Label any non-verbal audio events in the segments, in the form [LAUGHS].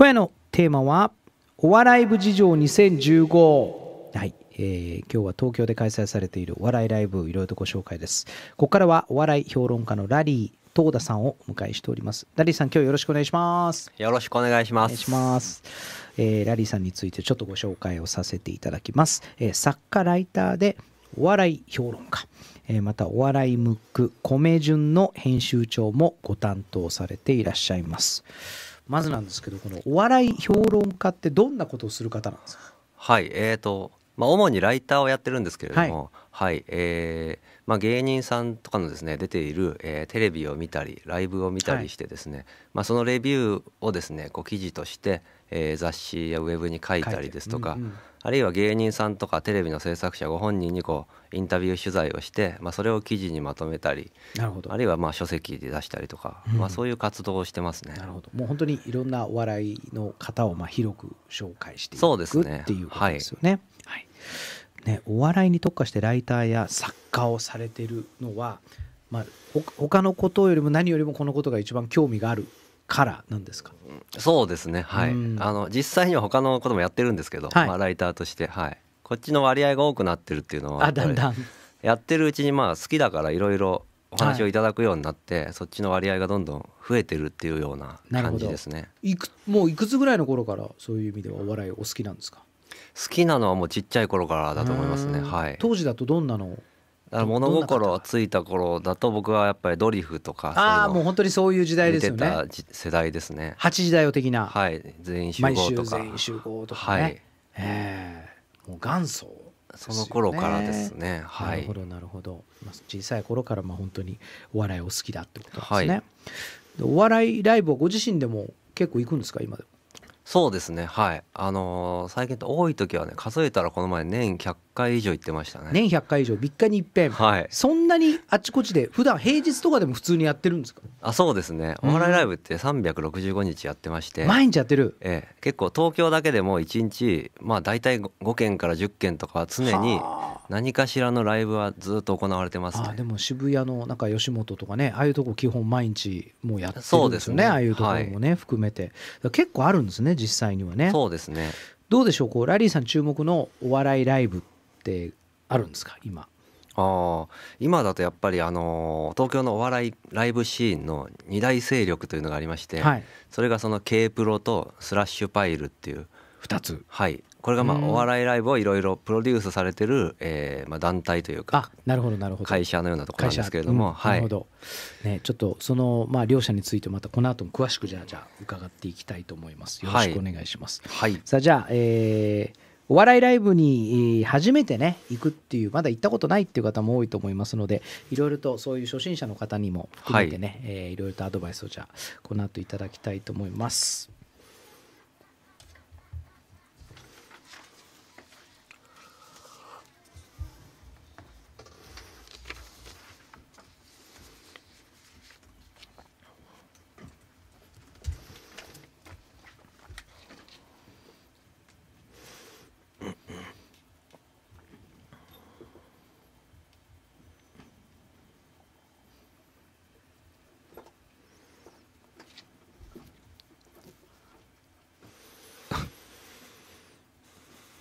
今夜のテーマはお笑い部事情2015はいえー、今日は東京で開催されているお笑いライブいろいろとご紹介ですここからはお笑い評論家のラリー東田さんをお迎えしておりますラリーさん今日よろしくお願いしますよろしくお願いしますお願いしますえー、ラリーさんについてちょっとご紹介をさせていただきます、えー、作家ライターでお笑い評論家、えー、またお笑いムック米順の編集長もご担当されていらっしゃいますまずなんですけどこのお笑い評論家ってどんなことをする方なんですかはいえーとまあ、主にライターをやってるんですけれども、はい、はい、えー、まあ、芸人さんとかのですね出ている、えー、テレビを見たりライブを見たりしてですね、はい、まあ、そのレビューをですねこう記事として、えー、雑誌やウェブに書いたりですとか、うんうん、あるいは芸人さんとかテレビの制作者ご本人にこうインタビュー取材をして、まあ、それを記事にまとめたりあるいはまあ書籍で出したりとか、うん、まあ、そういう活動をしてますね。なるほどもう本当にいろんなお笑いの方をまあ広く紹介していくそうです、ね、っていうことですよね。はい、はいね、お笑いに特化してライターや作家をされてるのは、まあ、ほ他のことよりも何よりもこのことが一番興味があるからなんですかそうですねはい、うん、あの実際には他のこともやってるんですけど、はい、まあ、ライターとして、はい、こっちの割合が多くなってるっていうのはだんだんやってるうちにまあ好きだからいろいろお話をいただくようになって、はい、そっちの割合がどんどん増えてるっていうような感じですねいくもういくつぐらいの頃からそういう意味ではお笑いお好きなんですか好きなのはもうちっちゃい頃からだと思いますね、はい、当時だとどんなのだ物心ついた頃だと僕はやっぱりドリフとかああもう本当にそういう時代ですよね世代ですね八時代を的なはい全員集合とか全員集合とかね、はい、えー、もう元祖その頃からですね。はい、なるほどなるほど。小さい頃からまあ本当にお笑いを好きだってことですね。はい、お笑いライブはご自身でも結構行くんですか今でも。そうですねはいあのー、最近と多い時はね数えたらこの前年100回以上行ってましたね年100回以上3日に一遍、はい、そんなにあちこちで普段平日とかでも普通にやってるんですかあそうですねお笑いライブって365日やってまして、うん、毎日やってる、ええ、結構東京だけでも1日まあ大体 5, 件から10件とか常に何かしらのライブはずっと行われてます、ね、あでも渋谷のなんか吉本とかねああいうとこ基本毎日もうやってるんですよねすねああいうところもね、はい、含めて結構あるんですね実際にはねそうですねどうでしょうこうラリーさん注目のお笑いライブってあるんですか今あ今だとやっぱりあの東京のお笑いライブシーンの二大勢力というのがありまして、はい、それがその K プロとスラッシュパイルっていう2つはいこれがまあお笑いライブをいろいろプロデュースされてる、えー、まあ団体というかなるほどなるほど会社のようなところなんですけれども、うん、はい、ね、ちょっとその、まあ、両者についてまたこの後も詳しくじゃあじゃあ伺っていきたいと思いますよろしくお願いします、はい、はい、さあじゃあ、えーお笑いライブに初めてね行くっていうまだ行ったことないっていう方も多いと思いますのでいろいろとそういう初心者の方にも含めてね、はいえろいろとアドバイスをじゃあこの後いただきたいと思います。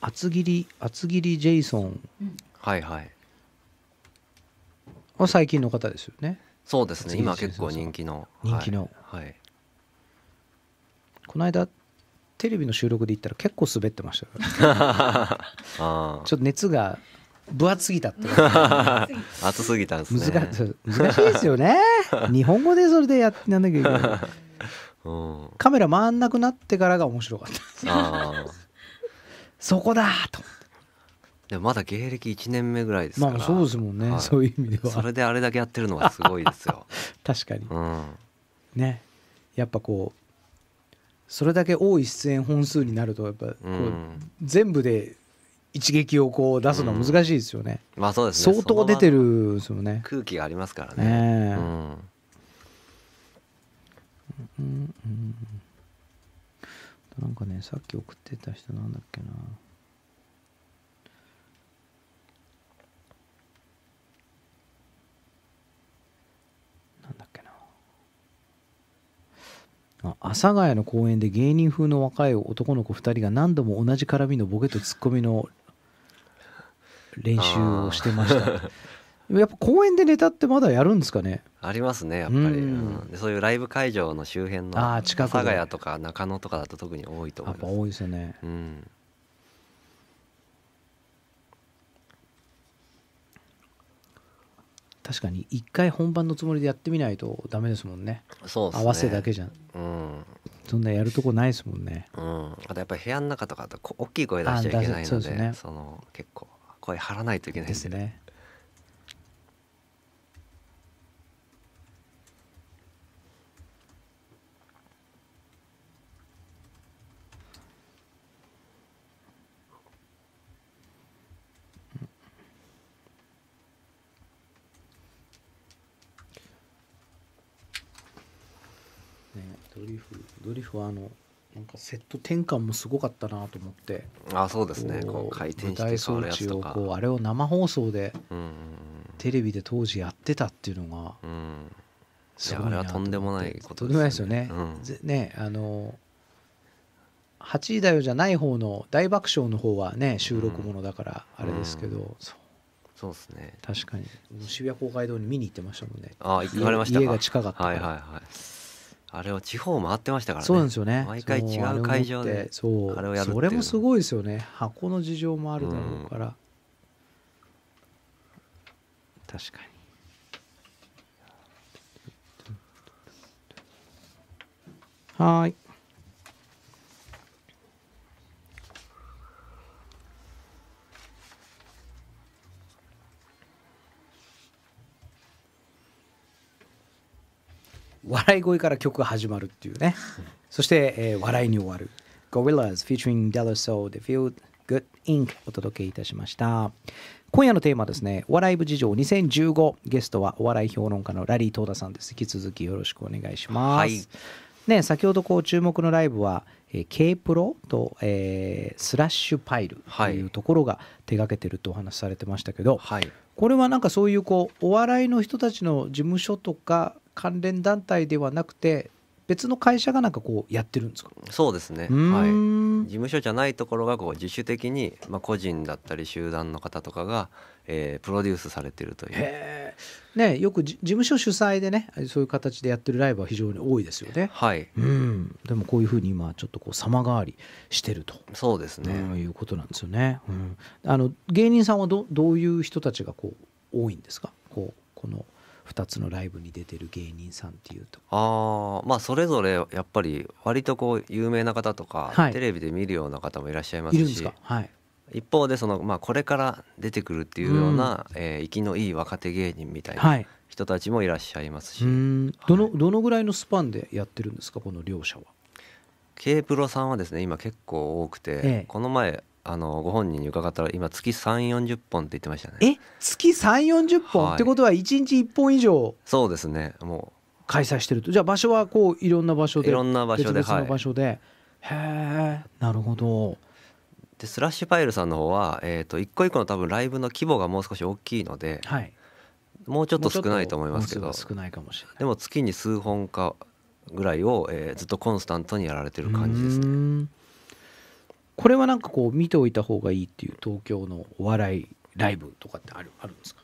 厚切り厚切りジェイソンはいはいは最近の方ですよねそうですね今結構人気の人気の、はい、はい、この間テレビの収録で行ったら結構滑ってました [LAUGHS] ちょっと熱が分厚すぎた [LAUGHS] 熱すぎたんですね難しいですよね日本語でそれでやっなんなきゃいけない、[LAUGHS] うん、カメラ回んなくなってからが面白かったああそこだとでもまだ芸歴1年目ぐらいですからまあそうですもんね、はい、そういう意味ではそれであれだけやってるのはすごいですよ [LAUGHS] 確かに、うん、ねやっぱこうそれだけ多い出演本数になるとやっぱこう、うん、全部で一撃をこう出すのは難しいですよね、うん、まあそうですね相当出てるですもね空気がありますからねねうん、うんうんなんかね、さっき送ってた人なんだっけな。なんだっけな。あ、阿佐ヶ谷の公園で芸人風の若い男の子2人が何度も同じ絡みのボケとツッコミの練習をしてました。やっぱ公園でネタってまだやるんですかねありますねやっぱり、うん、そういうライブ会場の周辺の阿佐ヶ谷とか中野とかだと特に多いと思いますやっぱ多いですよね、うん、確かに一回本番のつもりでやってみないとダメですもんね合わせだけじゃん、うん、そんなやるとこないですもんね、うん、あとやっぱり部屋の中とかだと大きい声出しちゃいけないので、ね、その結構声張らないといけないですねブリフはあのなんかセット転換もすごかったなと思ってあそうですねこう回転して変わやつとかこうあれを生放送でテレビで当時やってたっていうのがすごいな、うん、あれはとんでもないことですよね。ですよねうん、ねあの「8時だよ」じゃない方の大爆笑の方はね収録ものだからあれですけど、うん、そうそうですね確かに渋谷公会堂に見に行ってましたもんねあ行かれました家が近かったはいはいはいあれは地方回ってましたからねそうなんですよね毎回違う会場でそうあれをやるそれもすごいですよね箱の事情もあるだろうから、うん、確かにはい。笑い声から曲が始まるっていうねそして、えー、笑いに終わる Gorillas featuring Della Soul The f i e l Good Inc. お届けいたしました今夜のテーマですねお笑い部事情2015ゲストはお笑い評論家のラリー東田さんです引き続きよろしくお願いします、はい、ね先ほどこう注目のライブは、えー、K プロと、えー、スラッシュパイルというところが手がけてるとお話しされてましたけど、はい、これはなんかそういうこうお笑いの人たちの事務所とか関連団体ではなくて別の会社がなんかこうやってるんですかそうですね、はい、事務所じゃないところがこう自主的に、まあ、個人だったり集団の方とかが、えー、プロデュースされてるという。ね、よく事務所主催でねそういう形でやってるライブは非常に多いですよね。はい、うんでもこういうふうに今ちょっとこう様変わりしてるとそうですね、うん、いうことなんですよね。うん、あの芸人さんはどどういう人たちがこう多いんですかこうこの2つのライブに出てる芸人さんっていうとああまあそれぞれやっぱり割とこう有名な方とか、はい、テレビで見るような方もいらっしゃいますしはい、一方でその、まあ、これから出てくるっていうような、うん、えー、息のいい若手芸人みたいな人たちもいらっしゃいますし、はい、どのどのぐらいのスパンでやってるんですかこの両者は K プロさんはですね今結構多くて、ええ、この前あのご本人に伺ったら今月3 4 0本って言ってましたねえ月3 4 0本、はい、ってことは1日1本以上そうですねもう開催してるとじゃあ場所はこういろんな場所でいろんな場所で別の場所で、はい、へえなるほどでスラッシュパイルさんの方は、えー、と一個一個の多分ライブの規模がもう少し大きいので、はい、もうちょっと少ないと思いますけど少ないかもしれないでも月に数本かぐらいを、えー、ずっとコンスタントにやられてる感じですねこれはなんかこう見ておいた方がいいっていう東京のお笑いライブとかってあるあるんですか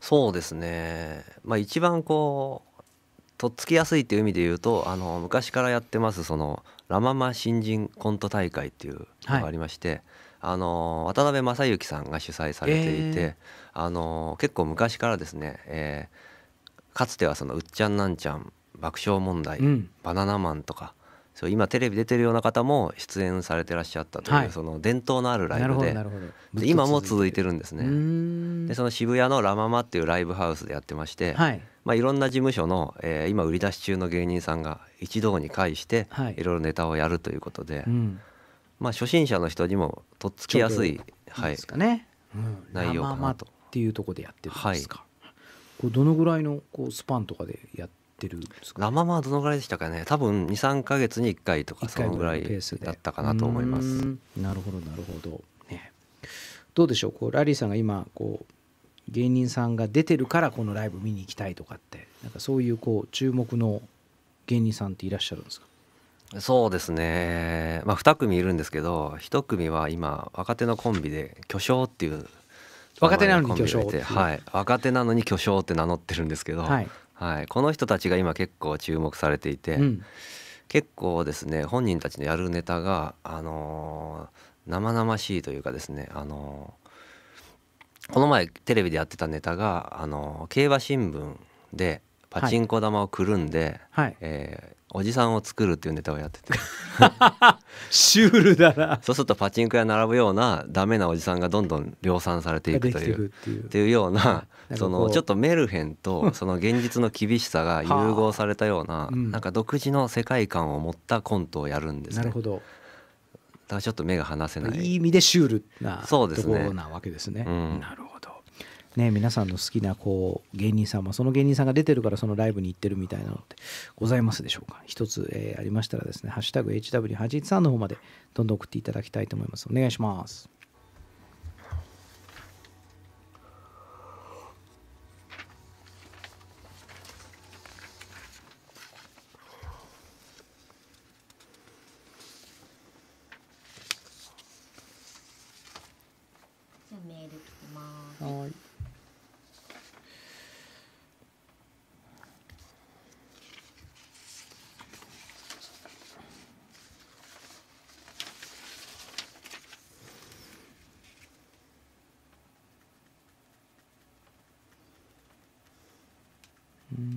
そうですねまあ一番こうとっつきやすいっていう意味で言うとあの昔からやってますそのラ・ママ新人コント大会っていうのがありまして、はい、あの渡辺正行さんが主催されていて、えー、あの結構昔からですね、えー、かつてはそのうっちゃんなんちゃん爆笑問題、うん、バナナマンとかそう今テレビ出てるような方も出演されてらっしゃったという、はい、その伝統のあるライブでで今も続いてるんですねでその渋谷のラ・ママっていうライブハウスでやってまして、はいまあ、いろんな事務所の、えー、今売り出し中の芸人さんが一堂に会して、はい、いろいろネタをやるということで、うん、まあ、初心者の人にもとっつきやすいはいですかね、うん、内容かなと。っていうところでやってるんですか、はい、これどのぐらいのこうスパンとかでやってってる生まどのぐらいでしたかね多分23か月に1回とかそのぐらいだったかなと思いますなるほどなるほど、ね、どうでしょうこうラリーさんが今こう芸人さんが出てるからこのライブ見に行きたいとかってなんかそういうこう注目の芸人さんっていらっしゃるんですかそうですね、まあ、2組いるんですけど1組は今若手のコンビで巨匠っていう若手なのに巨匠はい若手なのに巨匠って名乗ってるんですけど、はい、はい、この人たちが今結構注目されていて、うん、結構ですね本人たちのやるネタが、あのー、生々しいというかですね、あのー、この前テレビでやってたネタが、あのー、競馬新聞でパチンコ玉をくるんで、はい、えおじさんを作るっていうネタをやっててシュールだなそうするとパチンコ屋並ぶようなダメなおじさんがどんどん量産されていくというっていうようなそのちょっとメルヘンと [LAUGHS] その現実の厳しさが融合されたような、なんか独自の世界観を持ったコントをやるんですね。なるほどだからちょっと目が離せないいい意味でシュールなそうですねなわけですね。うん、なるほどね、皆さんの好きなこう芸人さんもその芸人さんが出てるからそのライブに行ってるみたいなのってございますでしょうか一つ、えー、ありましたらですね「ハッシュタグ #HW813」の方までどんどん送っていただきたいと思いますお願いしますうん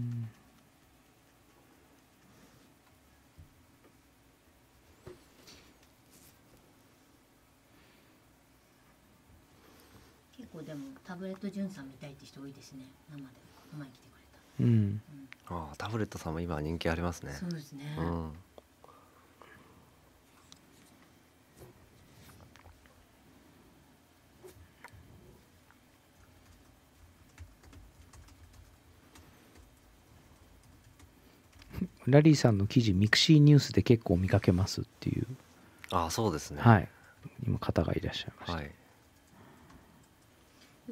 結構でもタブレットじゅんさん見たいって人多いですね生でここ前来てくれたうん、うん、ああタブレットさんも今人気ありますねそうですね、うんラリーさんの記事ミクシーニュースで結構見かけますっていうあそうですねはい今方がいらっしゃいました、はい、よ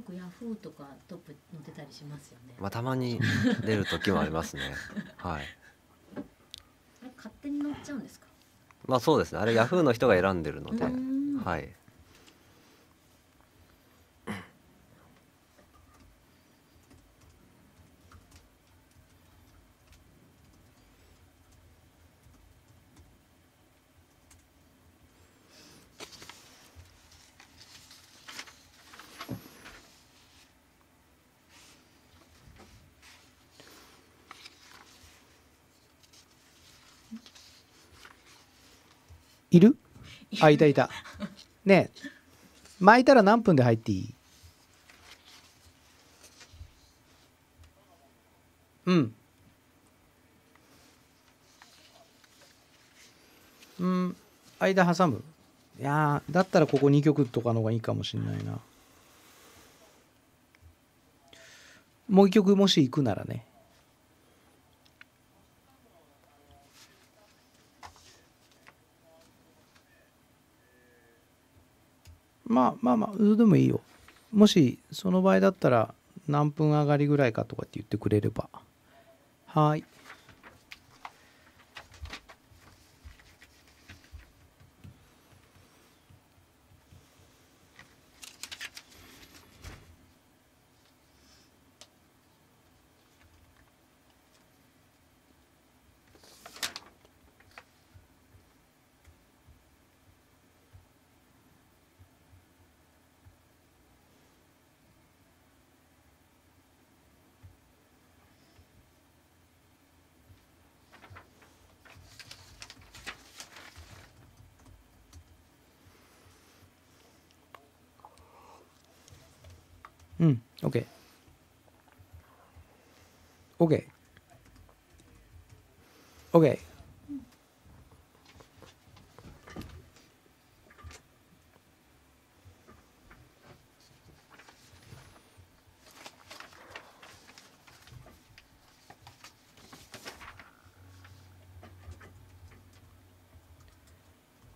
くヤフーとかトップ載ってたりしますよねまあたまに出る時もありますね [LAUGHS] はい勝手に載っちゃうんですかまあそうですねあれヤフーの人が選んでるのではいいるあいたいたねえ巻いたら何分で入っていいうんうん間挟むいやだったらここ2曲とかの方がいいかもしんないなもう1曲もし行くならねまあまあまあでもいいよもしその場合だったら何分上がりぐらいかとかって言ってくれればはい。うん OK OK OK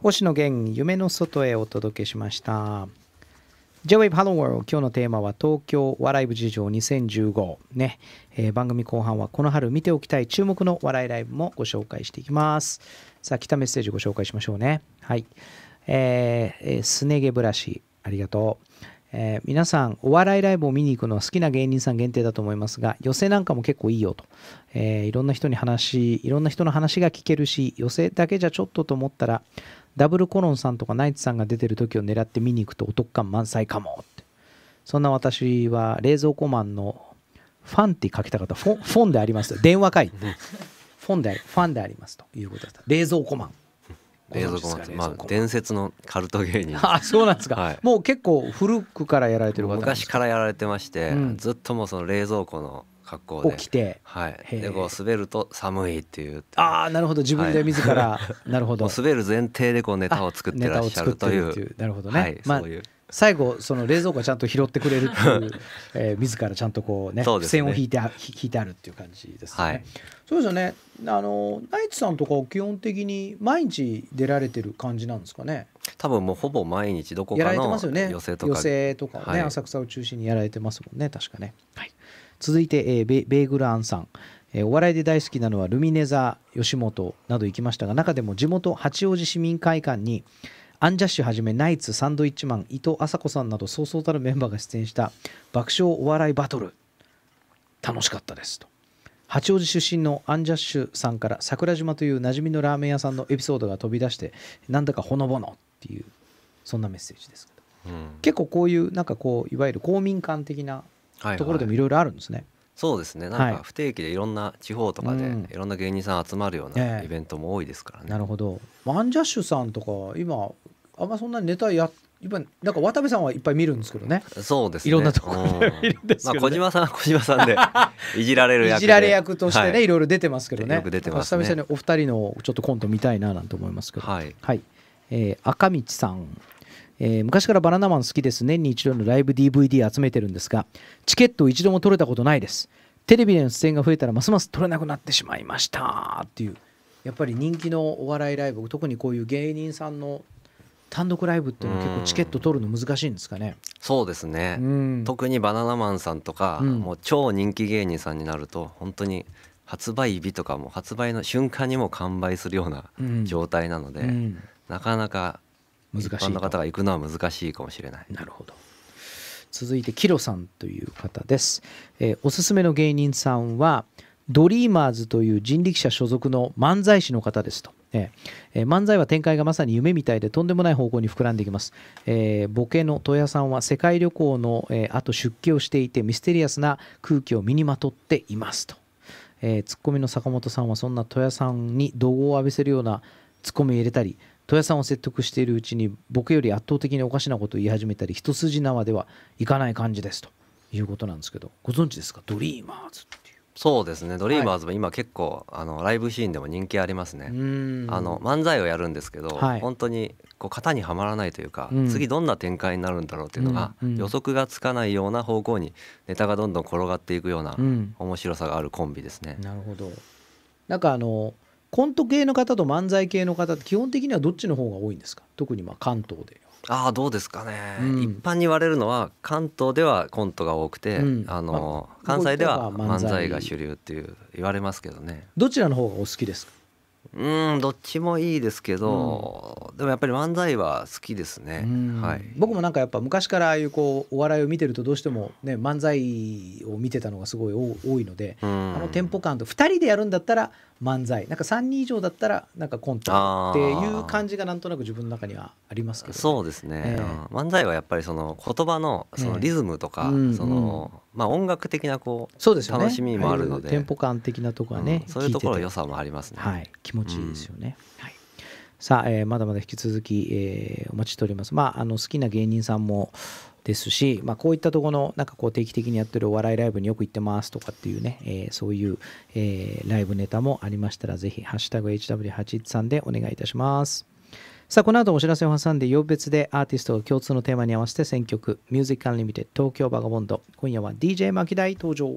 星野源夢の外へお届けしました。J-Wave Hello World 今日のテーマは東京笑い部事情2015ね、えー、番組後半はこの春見ておきたい注目の笑いライブもご紹介していきますさあ来たメッセージご紹介しましょうねはいえー、すね毛ブラシありがとうえー、皆さんお笑いライブを見に行くのは好きな芸人さん限定だと思いますが寄席なんかも結構いいよと、えー、いろんな人に話いろんな人の話が聞けるし寄席だけじゃちょっとと思ったらダブルコロンさんとかナイツさんが出てる時を狙って見に行くとお得感満載かもってそんな私は冷蔵庫マンのファンって書きたかったフォフォンであります電話会フォンでファンでありますということだった冷蔵庫マン冷蔵庫マン、まあ、伝説のカルト芸人あそうなんですか、はい、もう結構古くからやられてる方昔からやられてまして、うん、ずっともうその冷蔵庫の格好起きて、はい、でこう滑ると寒いっていうああなるほど自分で自ら、はい、なるほど滑る前提でこうネタを作ってらっしゃるというなるほどね、はい、まあ、そういう最後その冷蔵庫ちゃんと拾ってくれるっていう、[LAUGHS] えー、自らちゃんとこうねう、ね、線を引いて引いてあるっていう感じですね、はい、そうですよねあのナイツさんとか基本的に毎日出られてる感じなんですかね多分もうほぼ毎日どこかの寄席とか、ね、寄席とかね、はい、浅草を中心にやられてますもんね確かねはい続いて、えー、ベベーグルアンさん、えー、お笑いで大好きなのはルミネザ吉本など行きましたが中でも地元八王子市民会館にアンジャッシュはじめナイツサンドイッチマン伊藤麻子さんなどそうそうたるメンバーが出演した爆笑お笑いバトル楽しかったですと八王子出身のアンジャッシュさんから桜島という馴染みのラーメン屋さんのエピソードが飛び出してなんだかほのぼのっていうそんなメッセージですけど、うん、結構こういうなんかこういわゆる公民館的なところでもいろいろあるんですね。はいはいそうですねなんか不定期でいろんな地方とかでいろんな芸人さん集まるようなイベントも多いですからね。うんえー、なるほどワンジャッシュさんとか今あんまそんなにネタや今なんか渡部さんはいっぱい見るんですけどねそうです、ね、いろんなところで、ね、まあ、小島さん [LAUGHS] 小島さんで [LAUGHS] いじられる役いじられ役としてね、はい、いろいろ出てますけどねよく出てますね久々にお二人のちょっとコント見たいななんて思いますけどはい、はいえー、赤道さんえー、昔からバナナマン好きです年に一度のライブ DVD 集めてるんですがチケットを一度も取れたことないですテレビでの出演が増えたらますます取れなくなってしまいましたっていうやっぱり人気のお笑いライブ特にこういう芸人さんの単独ライブっていうのは結構チケット取るの難しいんですかね、うそうですね、特にバナナマンさんとか、うん、もう超人気芸人さんになると本当に発売日とかも発売の瞬間にも完売するような状態なので、なかなか難しい一般の方が行くのは難しいかもしれないなるほど続いてキロさんという方です、えー、おすすめの芸人さんはドリーマーズという人力車所属の漫才師の方ですと、えー、漫才は展開がまさに夢みたいでとんでもない方向に膨らんできます、えー、ボケの戸谷さんは世界旅行の、えー、と出家をしていてミステリアスな空気を身にまとっていますと、えー、ツッコミの坂本さんはそんな戸谷さんに怒号を浴びせるようなツッコミを入れたり戸谷さんを説得しているうちに僕より圧倒的におかしなことを言い始めたり一筋縄ではいかない感じですということなんですけどご存知ですかドリーマーズっていうそうですねドリーマーズも今結構、あのライブシーンでも人気ありますねあの漫才をやるんですけど、はい、本当にこう型にはまらないというか、うん、次どんな展開になるんだろうっていうのが、予測がつかないような方向にネタがどんどん転がっていくような面白さがあるコンビですね。うん、なるほどなんかあのコント系の方と漫才系の方って基本的にはどっちの方が多いんですか特にまあ関東でああどうですかね、うん、一般に言われるのは関東ではコントが多くて、うん、あの、ま関西では漫才が主流っていう言われますけどねどちらの方がお好きですかうんどっちもいいですけど、うん、でもやっぱり漫才は好きですね、はい、僕もなんかやっぱ昔からああいうこうお笑いを見てるとどうしても、ね、漫才を見てたのがすごい多いので、あのテンポ感と2人でやるんだったら漫才なんか3人以上だったらなんかコントっていう感じがなんとなく自分の中にはありますけど、ね、そうですね、えー、漫才はやっぱりその言葉のそのリズムとか、えー、その、まあ、音楽的なこうそうです、ね、楽しみもあるのでテンポ感的なとこはね、うん、そういうところ良さもありますね、はい、気持ちいいですよね、うん、はい、さあ、えー、まだまだ引き続き、えー、お待ちしておりますまああの好きな芸人さんもですし、まあ、こういったところのなんかこう定期的にやってるお笑いライブによく行ってますとかっていうね、えー、そういう、えー、ライブネタもありましたらぜひ「ハッシュタグ #HW813」でお願いいたします。さあ、この後お知らせを挟んで、曜別でアーティストが共通のテーマに合わせて選曲、ミュージックアンリミテッド東京バガボンド。今夜は DJ 巻き台登場。